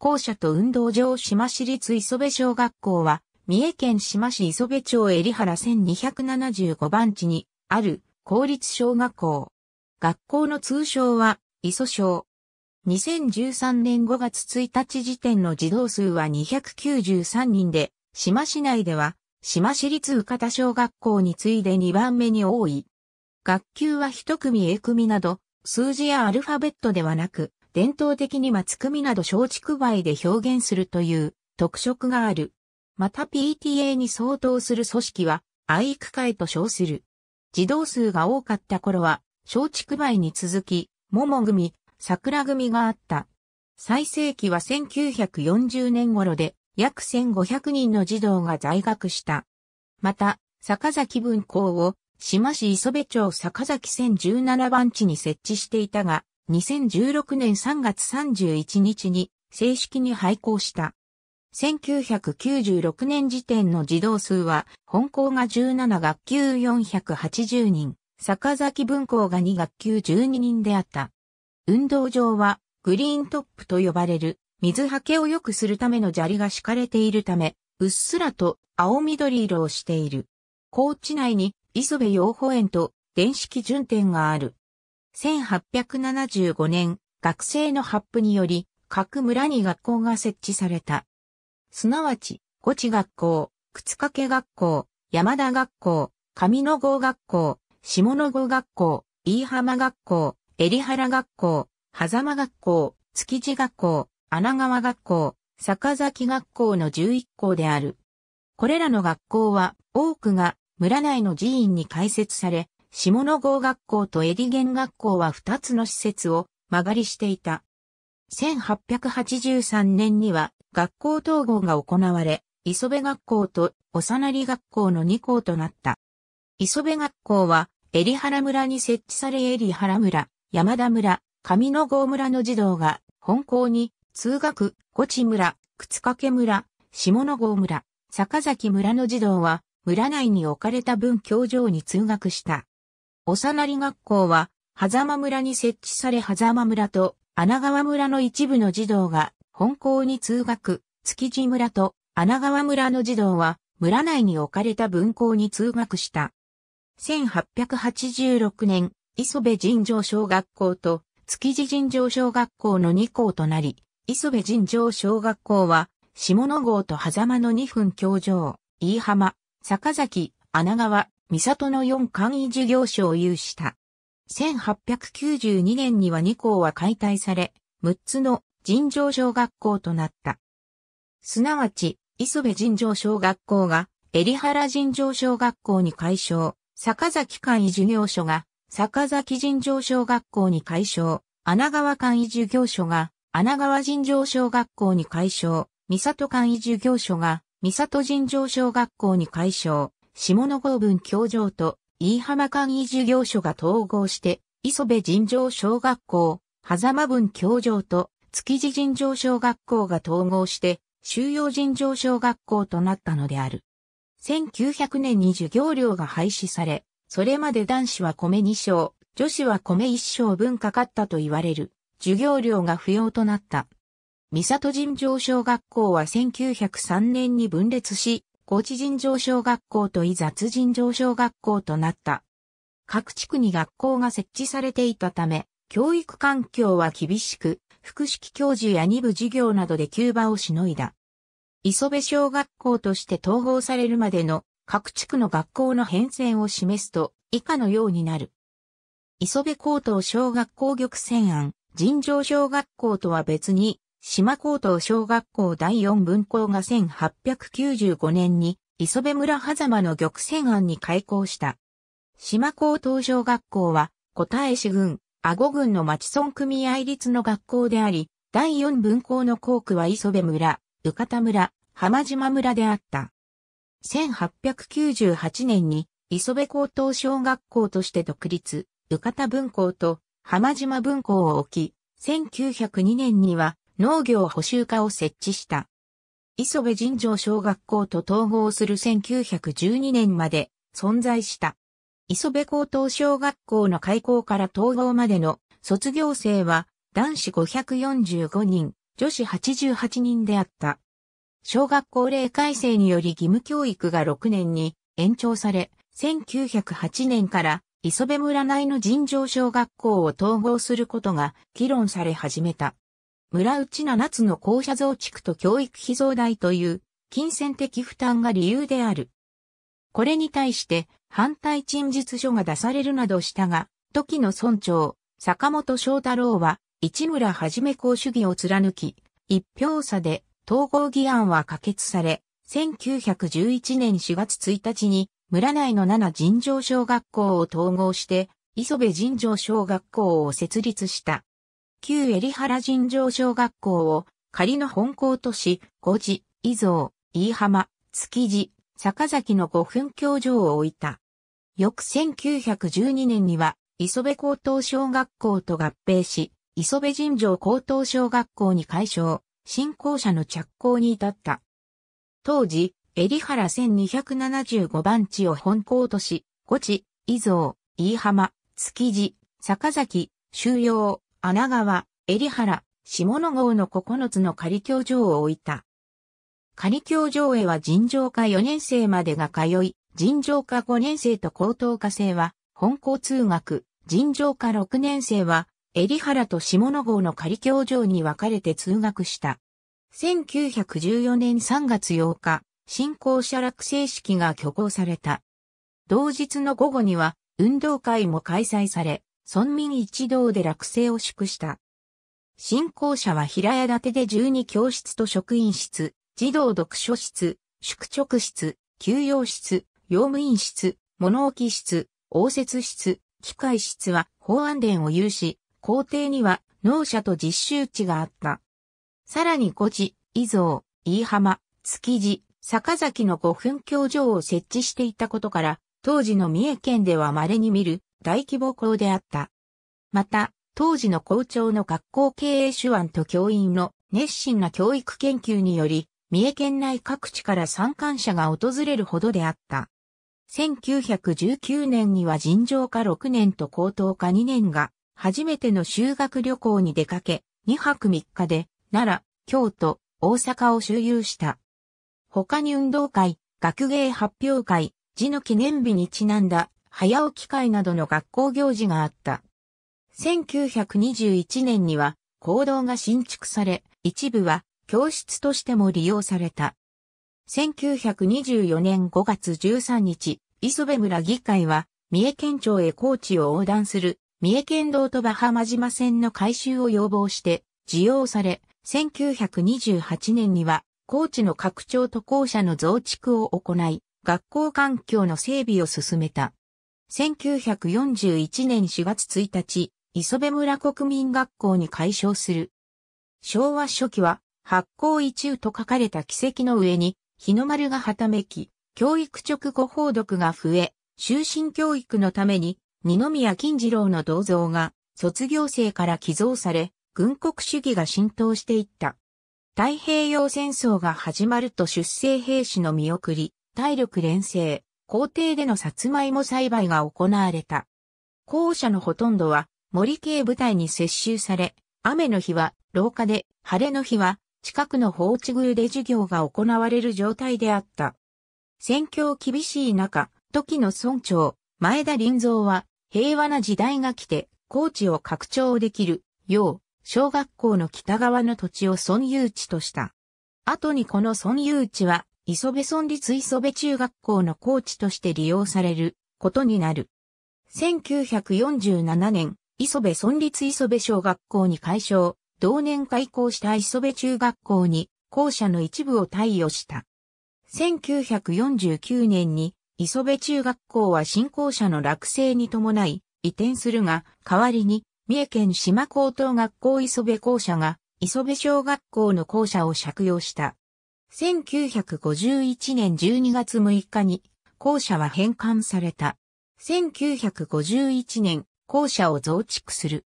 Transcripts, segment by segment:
校舎と運動場島市立磯部小学校は、三重県島市磯部町襟原1275番地にある公立小学校。学校の通称は磯小。2013年5月1日時点の児童数は293人で、島市内では島市立宇方小学校に次いで2番目に多い。学級は一組 A 組など、数字やアルファベットではなく、伝統的に松組など松竹梅で表現するという特色がある。また PTA に相当する組織は愛育会と称する。児童数が多かった頃は松竹梅に続き、桃組、桜組があった。最盛期は1940年頃で約1500人の児童が在学した。また、坂崎文校を島市磯部町坂崎線17番地に設置していたが、2016年3月31日に正式に廃校した。1996年時点の児童数は、本校が17学級480人、坂崎分校が2学級12人であった。運動場は、グリーントップと呼ばれる、水はけを良くするための砂利が敷かれているため、うっすらと青緑色をしている。高知内に磯部養保園と電子基準点がある。1875年、学生の発布により、各村に学校が設置された。すなわち、五地学校、靴掛学校、山田学校、上野郷学校、下野郷学校、飯浜学校、襟原学校、狭間学校、築地学校、穴川学校、坂崎学校の11校である。これらの学校は多くが村内の寺院に開設され、下野郷学校とエディゲン学校は2つの施設を曲がりしていた。1883年には学校統合が行われ、磯部学校と幼成学校の2校となった。磯部学校は、エ原村に設置されエ原村、山田村、上野郷村の児童が、本校に、通学、五地村、靴掛村、下野郷村、坂崎村の児童は、村内に置かれた文教場に通学した。おさなり学校は、狭間村に設置され狭間村と穴川村の一部の児童が本校に通学、築地村と穴川村の児童は村内に置かれた分校に通学した。1886年、磯部尋常小学校と築地尋常小学校の2校となり、磯部尋常小学校は下野郷と狭間の2分教場、飯浜、坂崎、穴川、三里の4簡易事業所を有した。1892年には2校は解体され、6つの尋常小学校となった。すなわち、磯部尋常小学校が、襟原尋常小学校に改称、坂崎簡易事業所が、坂崎尋常小学校に改称、穴川簡易事業所が、穴川尋常小学校に改称、三里簡易事業所が、三里尋常小学校に改称、下野郷文教場と飯浜簡易事業所が統合して、磯部尋常小学校、狭間文教場と築地尋常小学校が統合して、収容尋常小学校となったのである。1900年に授業料が廃止され、それまで男子は米2章、女子は米1章分かかったと言われる、授業料が不要となった。三里尋常小学校は1903年に分裂し、高知尋常小学校と伊雑尋常小学校となった。各地区に学校が設置されていたため、教育環境は厳しく、複式教授や二部授業などで急場をしのいだ。磯部小学校として統合されるまでの各地区の学校の変遷を示すと以下のようになる。磯部高等小学校玉泉案、尋常小学校とは別に島高等小学校第四分校が1895年に磯部村狭間の玉泉庵に開校した。島高等小学校は、小田江市郡、阿護郡の町村組合立の学校であり、第四分校の校区は磯部村、宇方村、浜島村であった。1898年に磯部高等小学校として独立、宇方分校と浜島分校を置き、1902年には農業補修課を設置した。磯部尋常小学校と統合する1912年まで存在した。磯部高等小学校の開校から統合までの卒業生は男子545人、女子88人であった。小学校例改正により義務教育が6年に延長され、1908年から磯部村内の尋常小学校を統合することが議論され始めた。村内七つの校舎増築と教育費増大という金銭的負担が理由である。これに対して反対陳述書が出されるなどしたが、時の村長、坂本翔太郎は、市村はじめ公主義を貫き、一票差で統合議案は可決され、1911年4月1日に村内の7尋常小学校を統合して、磯部尋常小学校を設立した。旧エリ原尋常小学校を仮の本校とし、五時、伊蔵、飯浜、築地、坂崎の五分教場を置いた。翌1912年には、磯部高等小学校と合併し、磯部尋常高等小学校に改称、新校舎の着工に至った。当時、エリラ1275番地を本校とし、五地、伊蔵、飯浜、築地、坂崎、収容、穴川、襟原、下野郷の9つの仮教場を置いた。仮教場へは尋常科4年生までが通い、尋常科5年生と高等科生は、本校通学、尋常科6年生は、襟原と下野郷の仮教場に分かれて通学した。1914年3月8日、新校舎落成式が挙行された。同日の午後には、運動会も開催され、村民一同で落成を祝した。新校舎は平屋建てで12教室と職員室、児童読書室、宿直室、休養室、用務員室、物置室、応接室、機械室は法案殿を有し、校庭には農舎と実習地があった。さらに古時、伊蔵、飯浜、築地、坂崎の5分教場を設置していたことから、当時の三重県では稀に見る大規模校であった。また、当時の校長の学校経営手腕と教員の熱心な教育研究により、三重県内各地から参観者が訪れるほどであった。1919年には尋常科6年と高等科2年が初めての修学旅行に出かけ、2泊3日で奈良、京都、大阪を周遊した。他に運動会、学芸発表会、字の記念日にちなんだ早起き会などの学校行事があった。1921年には、講堂が新築され、一部は教室としても利用された。1924年5月13日、磯部村議会は、三重県庁へ高知を横断する、三重県道と馬浜島線の改修を要望して、需要され、1928年には、高知の拡張と校舎の増築を行い、学校環境の整備を進めた。1941年4月1日、磯部村国民学校に改称する。昭和初期は、発行一宇と書かれた奇跡の上に、日の丸がはためき、教育直後報読が増え、終身教育のために、二宮金次郎の銅像が、卒業生から寄贈され、軍国主義が浸透していった。太平洋戦争が始まると出征兵士の見送り、体力連成、校庭でのサツマイモ栽培が行われた。校舎のほとんどは森系部隊に接収され、雨の日は廊下で、晴れの日は近くの放置宮で授業が行われる状態であった。戦況厳しい中、時の村長、前田林蔵は、平和な時代が来て、高知を拡張できる、よう、小学校の北側の土地を村有地とした。後にこの村有地は、磯部村立磯部中学校のコーチとして利用されることになる。1947年、磯部村立磯部小学校に改称、同年開校した磯部中学校に校舎の一部を貸与した。1949年に磯部中学校は新校舎の落成に伴い移転するが、代わりに三重県島高等学校磯部校舎が磯部小学校の校舎を借用した。1951年12月6日に、校舎は返還された。1951年、校舎を増築する。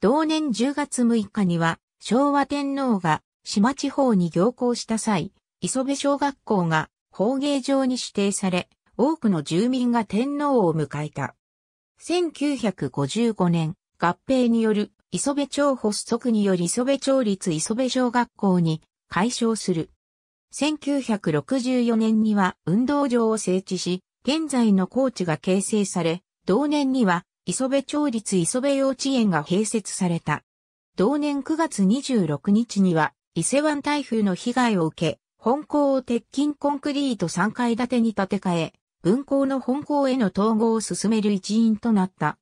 同年10月6日には、昭和天皇が島地方に行行した際、磯部小学校が工芸場に指定され、多くの住民が天皇を迎えた。1955年、合併による磯部町発足により磯部町立磯部小学校に解消する。1964年には運動場を整地し、現在の高知が形成され、同年には磯部町立磯部幼稚園が併設された。同年9月26日には伊勢湾台風の被害を受け、本校を鉄筋コンクリート3階建てに建て替え、文校の本校への統合を進める一員となった。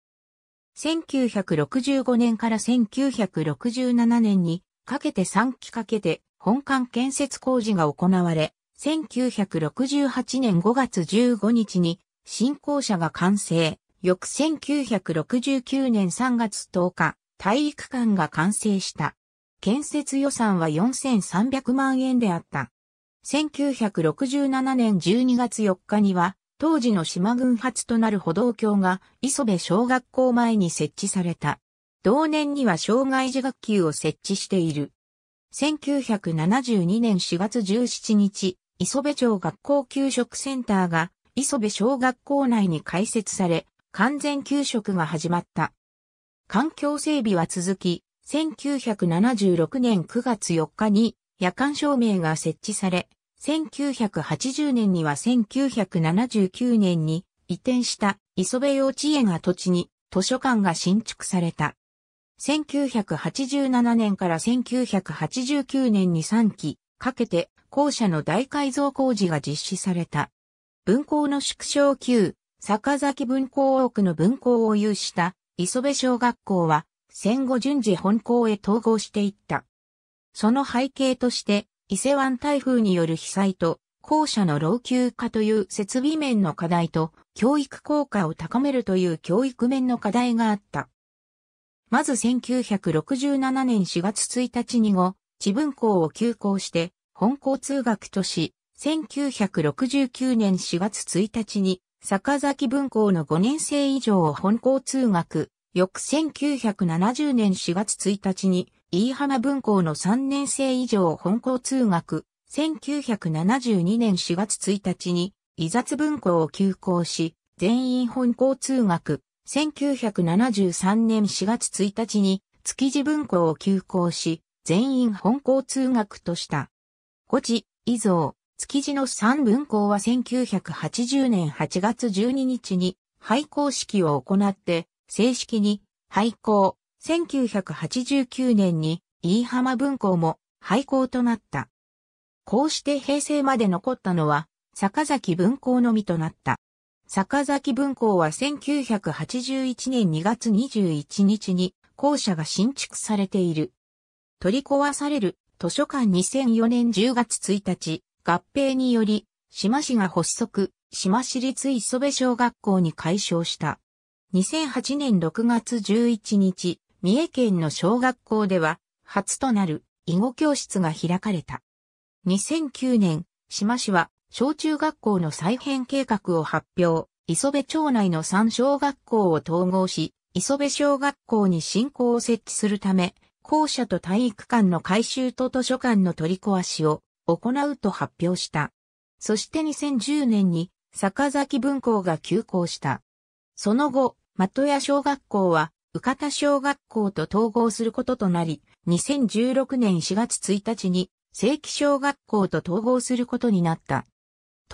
1965年から1967年にかけて3期かけて本館建設工事が行われ、1968年5月15日に新校舎が完成、翌1969年3月10日、体育館が完成した。建設予算は4300万円であった。1967年12月4日には、当時の島群発となる歩道橋が磯部小学校前に設置された。同年には障害児学級を設置している。1972年4月17日、磯部町学校給食センターが磯部小学校内に開設され、完全給食が始まった。環境整備は続き、1976年9月4日に夜間照明が設置され、1980年には1979年に移転した磯部幼稚園跡地に図書館が新築された。1987年から1989年に3期かけて校舎の大改造工事が実施された。分校の縮小級、坂崎分校多くの分校を有した磯部小学校は戦後順次本校へ統合していった。その背景として伊勢湾台風による被災と校舎の老朽化という設備面の課題と教育効果を高めるという教育面の課題があった。まず1967年4月1日に後、地分校を休校して、本校通学とし、1969年4月1日に、坂崎分校の5年生以上を本校通学、翌1970年4月1日に、飯浜分校の3年生以上を本校通学、1972年4月1日に、伊雑分校を休校し、全員本校通学、1973年4月1日に築地文校を休校し、全員本校通学とした。五地、以蔵、築地の三文校は1980年8月12日に廃校式を行って、正式に廃校、1989年に飯浜文校も廃校となった。こうして平成まで残ったのは、坂崎文校のみとなった。坂崎文庫は1981年2月21日に校舎が新築されている。取り壊される図書館2004年10月1日、合併により、島市が発足、島市立磯部小学校に改称した。2008年6月11日、三重県の小学校では、初となる囲碁教室が開かれた。2009年、島市は小中学校の再編計画を発表、磯部町内の3小学校を統合し、磯部小学校に新校を設置するため、校舎と体育館の改修と図書館の取り壊しを行うと発表した。そして2010年に坂崎文校が休校した。その後、的屋小学校は、宇方小学校と統合することとなり、2016年4月1日に、正規小学校と統合することになった。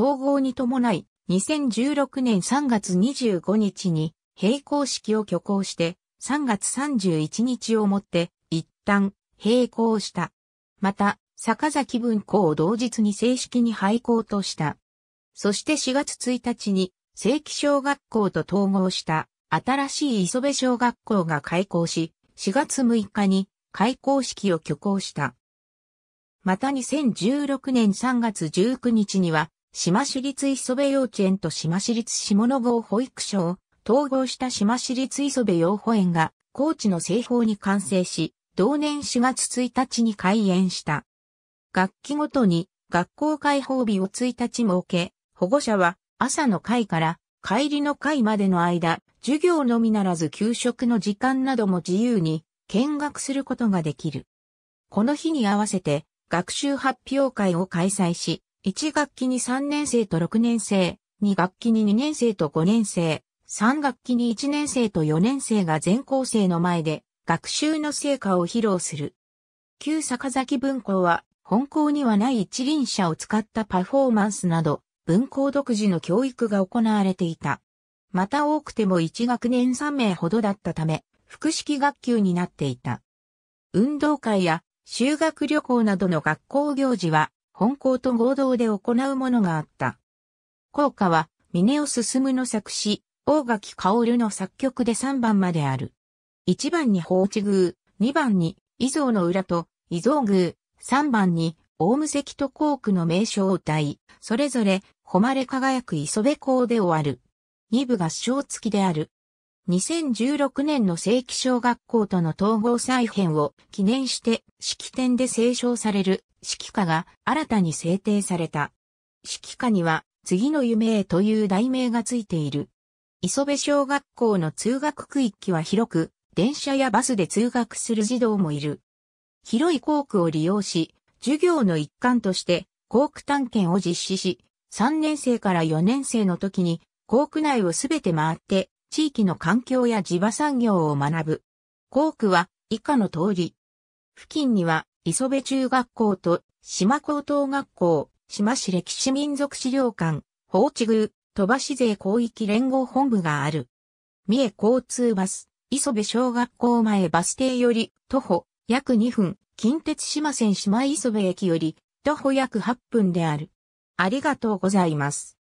統合に伴い、2016年3月25日に閉校式を挙行して、3月31日をもって一旦閉校した。また、坂崎文庫を同日に正式に廃校とした。そして4月1日に正規小学校と統合した新しい磯部小学校が開校し、4月6日に開校式を挙行した。また2016年3月19日には島市立磯部幼稚園と島市立下野郷保育所を統合した島市立磯部養保園が高知の西方に完成し、同年4月1日に開園した。学期ごとに学校開放日を1日設け、保護者は朝の会から帰りの会までの間、授業のみならず給食の時間なども自由に見学することができる。この日に合わせて学習発表会を開催し、1学期に3年生と6年生、2学期に2年生と5年生、3学期に1年生と4年生が全校生の前で学習の成果を披露する。旧坂崎文庫は本校にはない一輪車を使ったパフォーマンスなど文校独自の教育が行われていた。また多くても1学年3名ほどだったため、複式学級になっていた。運動会や修学旅行などの学校行事は本校と合同で行うものがあった。校歌は、峰を進むの作詞、大垣薫の作曲で3番まである。1番に放置宮、2番に、伊蔵の裏と、伊蔵宮、3番に、大無関と校区の名称を歌い、それぞれ、誉れ輝く磯部校で終わる。2部合唱付きである。2016年の正規小学校との統合再編を記念して式典で斉唱される指揮下が新たに制定された。指揮下には、次の夢へという題名がついている。磯部小学校の通学区域は広く、電車やバスで通学する児童もいる。広い校区を利用し、授業の一環として校区探検を実施し、3年生から4年生の時に校区内をすべて回って、地域の環境や地場産業を学ぶ。校区は以下の通り。付近には磯部中学校と島高等学校、島市歴史民族資料館、放置宮、鳥羽市税広域連合本部がある。三重交通バス、磯部小学校前バス停より徒歩約2分、近鉄島線島磯部駅より徒歩約8分である。ありがとうございます。